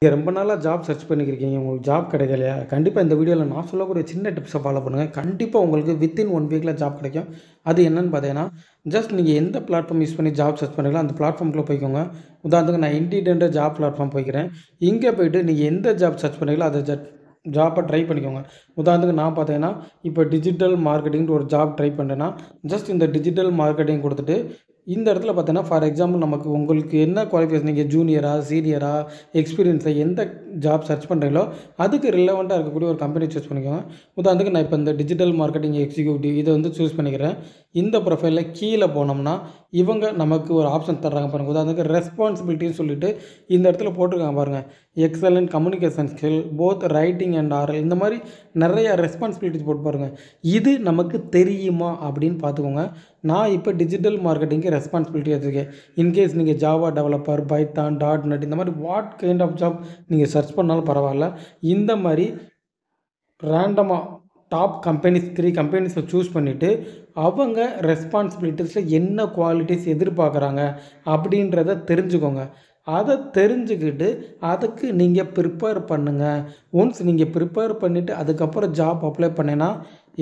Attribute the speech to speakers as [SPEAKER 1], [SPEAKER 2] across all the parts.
[SPEAKER 1] நீங்கள் ரொம்ப நாளாக ஜாப் சர்ச் பண்ணிக்கிருக்கீங்க உங்களுக்கு ஜாப் கிடைக்கலையா கண்டிப்பாக இந்த வீடியோவில் நான் சொல்லக்கூடிய சின்ன டிப்ஸை ஃபாலோ பண்ணுங்கள் கண்டிப்பாக உங்களுக்கு வித்தின் ஒன் வீக்கில் ஜாப் கிடைக்கும் அது என்னென்னு பார்த்தீங்கன்னா ஜஸ்ட் நீங்கள் எந்த பிளாட்ஃபார்ம் யூஸ் பண்ணி ஜாப் சர்ச் பண்ணுறீங்களோ அந்த பிளாட்ஃபார்முக்குள்ளே போய்க்கோங்க உதாரணத்துக்கு நான் இண்டிடென்ட் ஜாப் பிளாட்ஃபார்ம் போய்க்கிறேன் இங்கே போய்ட்டு நீங்கள் எந்த ஜாப் சர்ச் பண்ணுறீங்களோ அதை ஜட் ஜாப்பை ட்ரை பண்ணிக்கோங்க உதாரணத்துக்கு நான் பார்த்தீங்கன்னா இப்போ டிஜிட்டல் மார்க்கெட்டிங்னு ஒரு ஜாப் ட்ரை பண்ணுறேன்னா ஜஸ்ட் இந்த டிஜிட்டல் மார்க்கெட்டிங் கொடுத்துட்டு இந்த இடத்துல பார்த்தீங்கன்னா ஃபார் எக்ஸாம்பிள் நமக்கு உங்களுக்கு என்ன குவாலிஃபிகேஷன் நீங்கள் ஜூனியராக சீனியராக எக்ஸ்பீரியன்ஸை எந்த ஜாப் சர்ச் பண்ணுறீங்களோ அதுக்கு ரிலவெண்ட்டாக இருக்கக்கூடிய ஒரு கம்பெனி சூஸ் பண்ணிக்கோங்க உதாரணத்துக்கு நான் இப்போ இந்த டிஜிட்டல் மார்க்கெட்டிங் எக்ஸிக்யூட்டிவ் இதை வந்து சூஸ் பண்ணிக்கிறேன் இந்த ப்ரொஃபைலில் கீழே போனோம்னா இவங்க நமக்கு ஒரு ஆப்ஷன் தர்றாங்க பாருங்கள் உதாரணத்துக்கு ரெஸ்பான்சிபிலிட்டின்னு சொல்லிட்டு இந்த இடத்துல போட்டிருக்காங்க பாருங்கள் excellent communication skill both writing and oral இந்த மாதிரி நிறைய ரெஸ்பான்சிபிலிட்டிஸ் போட்டு பாருங்கள் இது நமக்கு தெரியுமா அப்படின்னு பார்த்துக்கோங்க நான் இப்போ டிஜிட்டல் மார்க்கெட்டிங்க்கு ரெஸ்பான்சிபிலிட்டி எடுத்துருக்கேன் இன்கேஸ் நீங்கள் Java developer Python dot net இந்த மாதிரி வாட் கைண்ட் ஆஃப் ஜாப் நீங்கள் சர்ச் பண்ணாலும் பரவாயில்ல இந்த மாதிரி ரேண்டமாக டாப் கம்பெனிஸ் த்ரீ கம்பெனிஸை சூஸ் பண்ணிவிட்டு அவங்க ரெஸ்பான்சிபிலிட்டிஸில் என்ன குவாலிட்டிஸ் எதிர்பார்க்குறாங்க அப்படின்றத தெரிஞ்சுக்கோங்க அதை தெரிஞ்சுக்கிட்டு அதுக்கு நீங்கள் ப்ரிப்பேர் பண்ணுங்கள் ஒன்ஸ் நீங்கள் ப்ரிப்பேர் பண்ணிவிட்டு அதுக்கப்புறம் ஜாப் அப்ளை பண்ணினா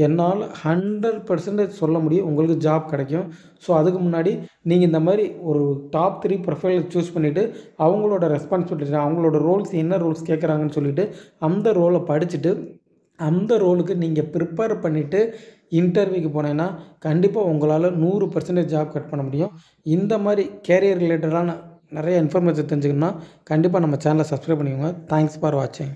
[SPEAKER 1] என்னால் ஹண்ட்ரட் பர்சன்டேஜ் சொல்ல முடியும் உங்களுக்கு ஜாப் கிடைக்கும் ஸோ அதுக்கு முன்னாடி நீங்கள் இந்த மாதிரி ஒரு டாப் த்ரீ ப்ரொஃபைல சூஸ் பண்ணிவிட்டு அவங்களோட ரெஸ்பான்சிபிலிட்டி அவங்களோட ரோல்ஸ் என்ன ரோல்ஸ் கேட்குறாங்கன்னு சொல்லிவிட்டு அந்த ரோலை படிச்சுட்டு அந்த ரோலுக்கு நீங்கள் ப்ரிப்பேர் பண்ணிவிட்டு இன்டர்வியூக்கு போனேன்னா கண்டிப்பாக உங்களால் நூறு பர்சன்டேஜ் ஜாப் கட் பண்ண முடியும் இந்த மாதிரி கேரியர் ரிலேட்டடான நிறைய இன்ஃபர்மேஷன் தெரிஞ்சுக்கணும்னா கண்டிப்பாக நம்ம சேனலை சப்ஸ்கிரைப் பண்ணிக்கோங்க தேங்க்ஸ் ஃபார் வாட்சிங்